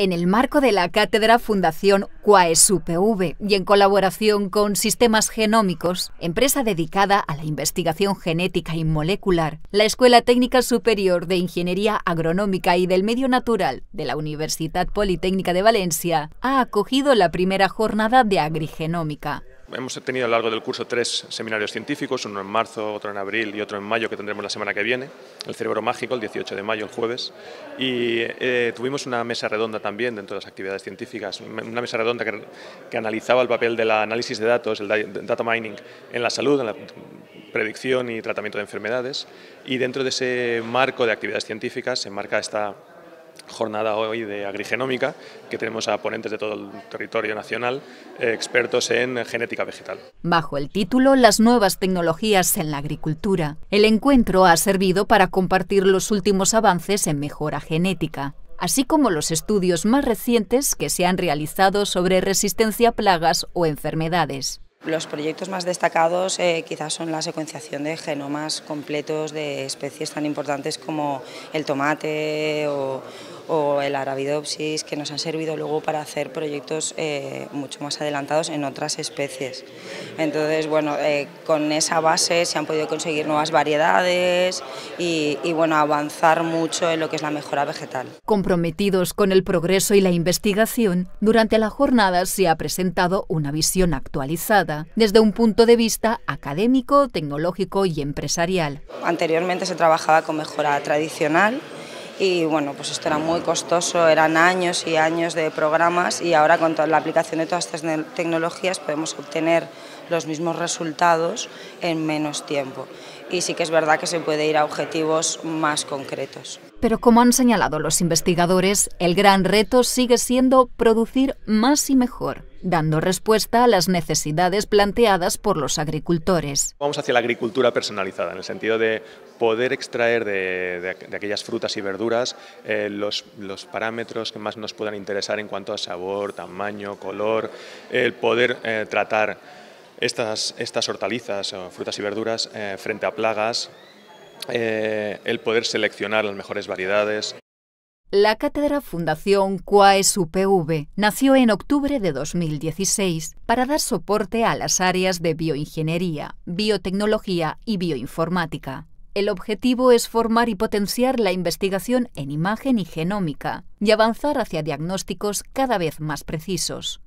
en el marco de la Cátedra Fundación CUAESUPV y en colaboración con Sistemas Genómicos, empresa dedicada a la investigación genética y molecular, la Escuela Técnica Superior de Ingeniería Agronómica y del Medio Natural de la Universidad Politécnica de Valencia ha acogido la primera jornada de agrigenómica. Hemos tenido a lo largo del curso tres seminarios científicos, uno en marzo, otro en abril y otro en mayo que tendremos la semana que viene, el cerebro mágico, el 18 de mayo, el jueves, y eh, tuvimos una mesa redonda también dentro de las actividades científicas, una mesa redonda que, analizaba el papel del análisis de datos, el data mining, en la salud, en la predicción y tratamiento de enfermedades, y dentro de ese marco de actividades científicas se enmarca esta jornada hoy de agrigenómica, que tenemos a ponentes de todo el territorio nacional, eh, expertos en genética vegetal. Bajo el título Las nuevas tecnologías en la agricultura, el encuentro ha servido para compartir los últimos avances en mejora genética así como los estudios más recientes que se han realizado sobre resistencia a plagas o enfermedades. Los proyectos más destacados eh, quizás son la secuenciación de genomas completos de especies tan importantes como el tomate o, el Arabidopsis, que nos han servido luego para hacer proyectos eh, mucho más adelantados en otras especies. Entonces, bueno, eh, con esa base se han podido conseguir nuevas variedades y, y, bueno, avanzar mucho en lo que es la mejora vegetal. Comprometidos con el progreso y la investigación, durante la jornada se ha presentado una visión actualizada desde un punto de vista académico, tecnológico y empresarial. Anteriormente se trabajaba con mejora tradicional y bueno, pues esto era muy costoso, eran años y años de programas y ahora con la aplicación de todas estas tecnologías podemos obtener los mismos resultados en menos tiempo. Y sí que es verdad que se puede ir a objetivos más concretos. Pero como han señalado los investigadores, el gran reto sigue siendo producir más y mejor dando respuesta a las necesidades planteadas por los agricultores. Vamos hacia la agricultura personalizada, en el sentido de poder extraer de, aquellas frutas y verduras eh, los, parámetros que más nos puedan interesar en cuanto a sabor, tamaño, color, el poder eh, tratar estas, estas hortalizas frutas y verduras eh, frente a plagas, el poder seleccionar las mejores variedades. La Cátedra Fundación CUAES nació en octubre de 2016 para dar soporte a las áreas de bioingeniería, biotecnología y bioinformática. El objetivo es formar y potenciar la investigación en imagen y genómica y avanzar hacia diagnósticos cada vez más precisos.